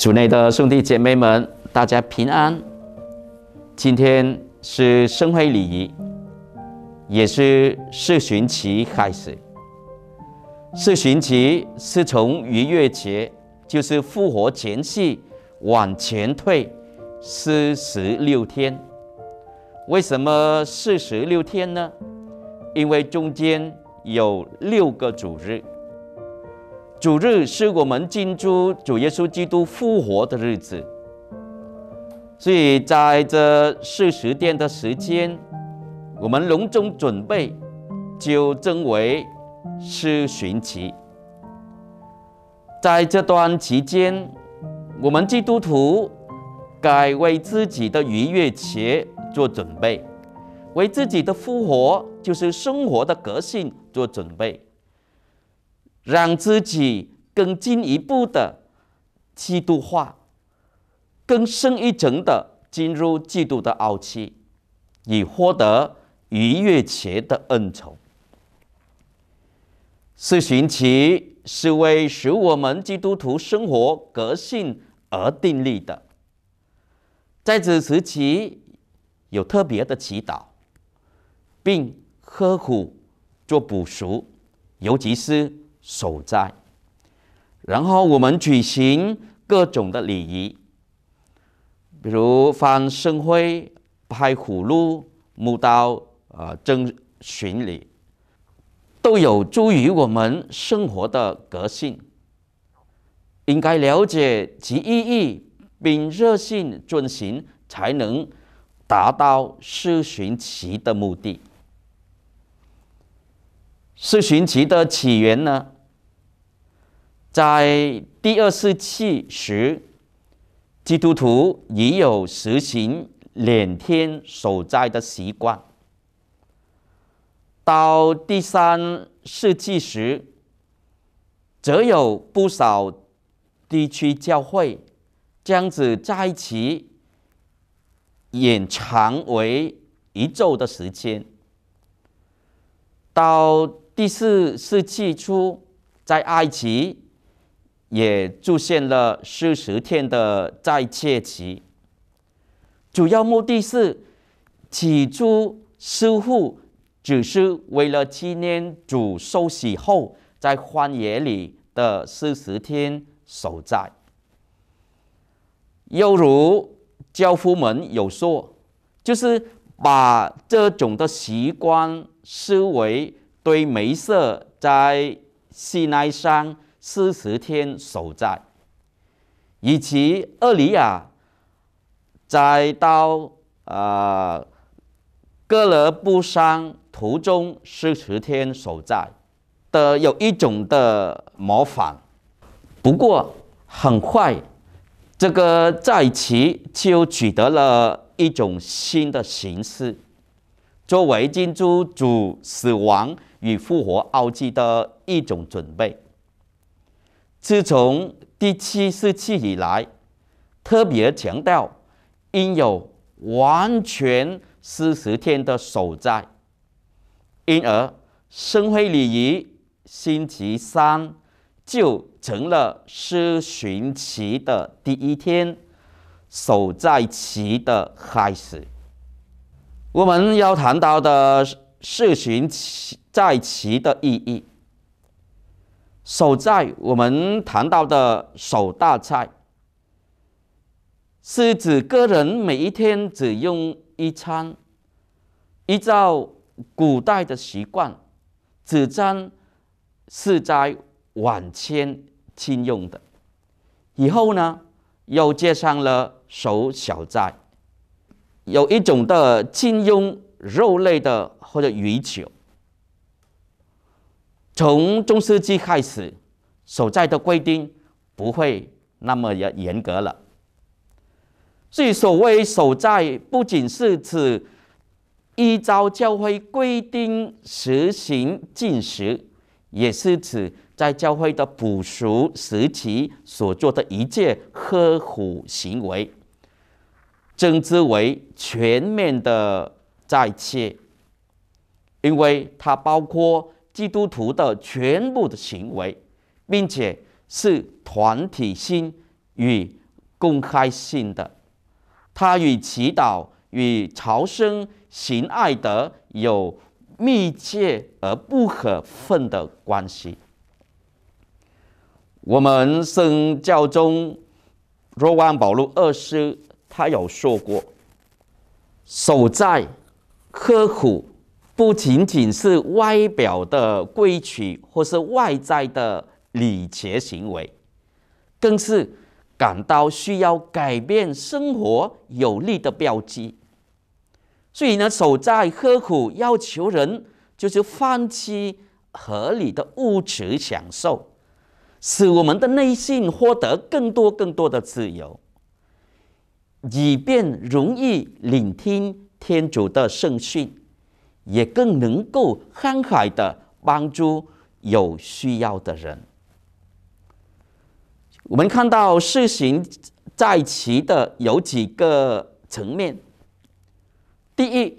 主内的兄弟姐妹们，大家平安。今天是盛会礼仪，也是四旬期开始。四旬期是从逾越节，就是复活前夕往前退四十六天。为什么四十六天呢？因为中间有六个主日。主日是我们进驻主耶稣基督复活的日子，所以在这四十天的时间，我们隆重准备，就称为施寻期。在这段期间，我们基督徒该为自己的逾越节做准备，为自己的复活，就是生活的革新做准备。让自己更进一步的基督化，更深一层的进入基督的奥器，以获得逾越节的恩宠。四旬期是为使我们基督徒生活革新而订立的。在此时期，有特别的祈祷，并呵护做补赎，尤其是。守斋，然后我们举行各种的礼仪，比如放生灰、拍葫芦、木刀啊、征巡礼，都有助于我们生活的革新。应该了解其意义，并热心遵循，才能达到四巡其的目的。四巡其的起源呢？在第二世纪时，基督徒已有实行两天守斋的习惯。到第三世纪时，则有不少地区教会这样子在延长为一周的时间。到第四世纪初，在埃及。也出现了四十天的在切期，主要目的是起初师傅只是为了纪念主受洗后在荒野里的四十天守斋，又如教父们有说，就是把这种的习惯视为对梅瑟在西奈山。四十天守寨，以及厄里亚在到啊哥勒布山途中四十天守寨的有一种的模仿，不过很快这个斋期就取得了一种新的形式，作为基珠主死亡与复活奥迹的一种准备。自从第七世纪以来，特别强调应有完全四十天的守斋，因而圣会礼仪星期三就成了施旬期的第一天，守斋期的开始。我们要谈到的施旬期在期的意义。守在我们谈到的守大菜，是指个人每一天只用一餐，依照古代的习惯，只餐是在晚间禁用的。以后呢，又接上了守小寨，有一种的禁用肉类的或者鱼酒。从中世纪开始，守斋的规定不会那么严严格了。所以，所谓守斋，不仅是指依照教会规定实行禁食，也是指在教会的补属时期所做的一切呵护行为，称之为全面的斋戒，因为它包括。基督徒的全部的行为，并且是团体性与公开性的，他与祈祷与朝圣行爱德有密切而不可分的关系。我们圣教中若望保禄二世他有说过，守在、刻苦。不仅仅是外表的规矩或是外在的礼节行为，更是感到需要改变生活有利的标记。所以呢，守斋刻苦要求人，就是放弃合理的物质享受，使我们的内心获得更多更多的自由，以便容易聆听天主的圣训。也更能够慷慨的帮助有需要的人。我们看到事情在其的有几个层面，第一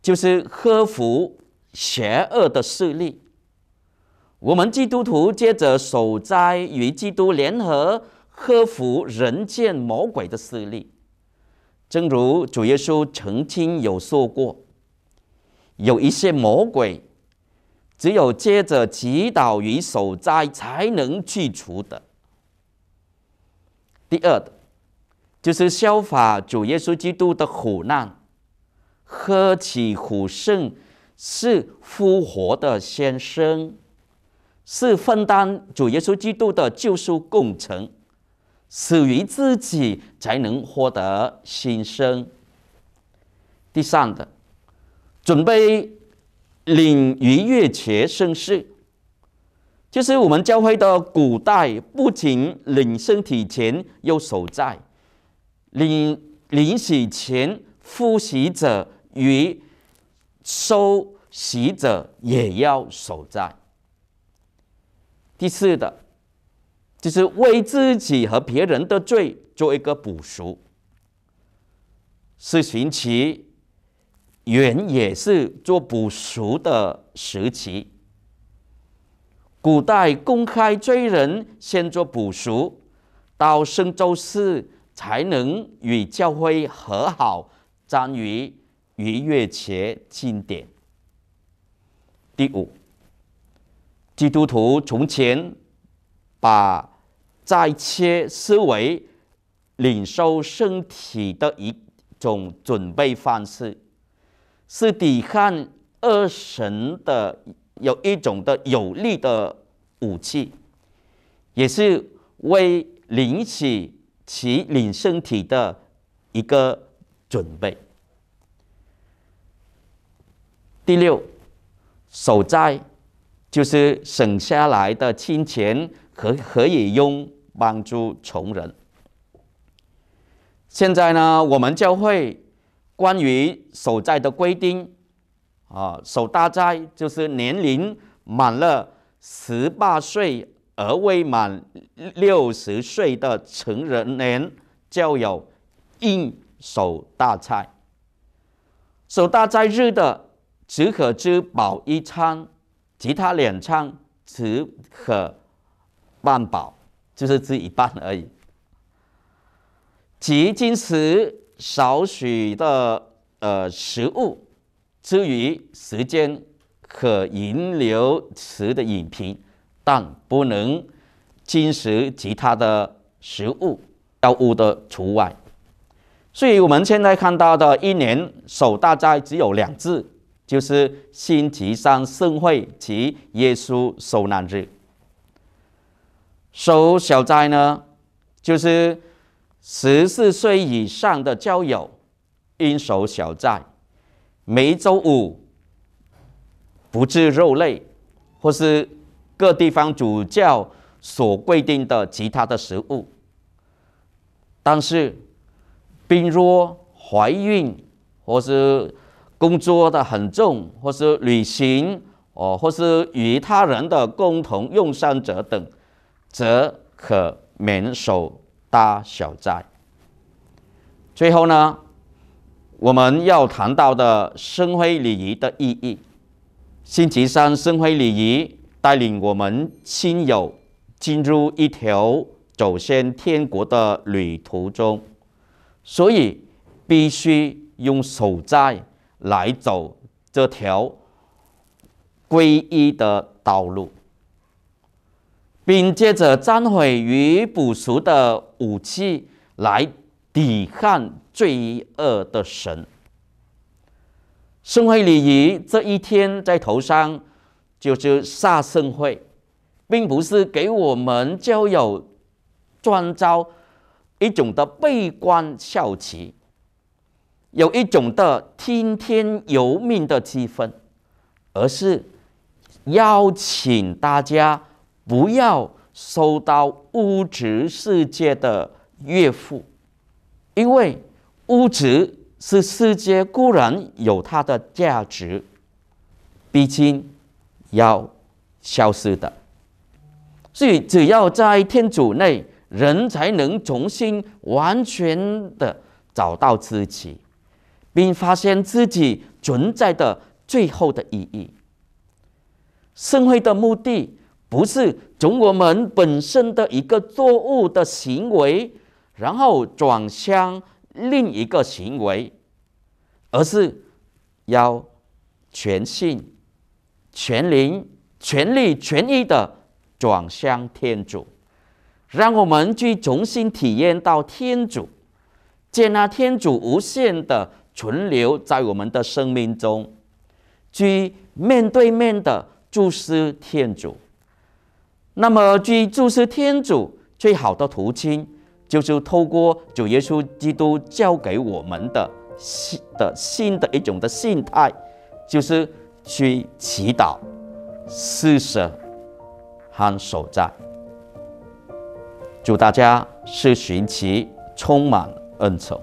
就是克服邪恶的势力。我们基督徒接着守斋，与基督联合，克服人间魔鬼的势力。正如主耶稣曾经有说过。有一些魔鬼，只有接着祈祷与守斋才能去除的。第二的，就是效法主耶稣基督的苦难，喝其苦圣，是复活的先生，是分担主耶稣基督的救赎工程，属于自己才能获得新生。第三的。准备领逾越节圣事，就是我们教会的古代，不仅领身体前要守在，领领洗前、复洗者与收洗者也要守在。第四的，就是为自己和别人的罪做一个补赎，是行其原也是做补赎的时期。古代公开追人，先做补赎，到圣周四才能与教会和好。章于逾越节经典。第五，基督徒从前把斋切视为领受身体的一种准备方式。是抵抗恶神的，有一种的有力的武器，也是为领取其领身体的一个准备。第六，守斋，就是省下来的金钱可可以用帮助穷人。现在呢，我们教会。关于守斋的规定，啊，守大斋就是年龄满了十八岁而未满六十岁的成人年，就有应守大斋。守大斋日的只可吃饱一餐，其他两餐只可半饱，就是吃一半而已。即今时。少许的呃食物至于时间可引流食的饮品，但不能进食其他的食物、药物的除外。所以，我们现在看到的一年守大斋只有两次，就是星期三圣会及耶稣受难日。守小斋呢，就是。十四岁以上的交友应守小寨，每周五不吃肉类，或是各地方主教所规定的其他的食物。但是，病弱、怀孕或是工作的很重，或是旅行，哦，或是与他人的共同用餐者等，则可免守。搭小寨。最后呢，我们要谈到的生辉礼仪的意义。星期三生辉礼仪带领我们亲友进入一条走向天国的旅途中，所以必须用守斋来走这条皈依的道路。并借着沾悔与补赎的武器来抵抗罪恶的神。圣会礼仪这一天在头上就是杀圣会，并不是给我们教友专招一种的悲观笑极，有一种的听天由命的气氛，而是邀请大家。不要受到物质世界的约束，因为物质是世界固然有它的价值，毕竟要消失的。所以，只要在天主内，人才能重新完全的找到自己，并发现自己存在的最后的意义。圣会的目的。不是从我们本身的一个作物的行为，然后转向另一个行为，而是要全信、全灵、全力、全意的转向天主，让我们去重新体验到天主，接纳天主无限的存留在我们的生命中，去面对面的注视天主。那么，去注视天主最好的途径，就是透过主耶稣基督教给我们的新的、新的一种的心态，就是去祈祷、施舍、和守在。祝大家是寻其充满恩宠。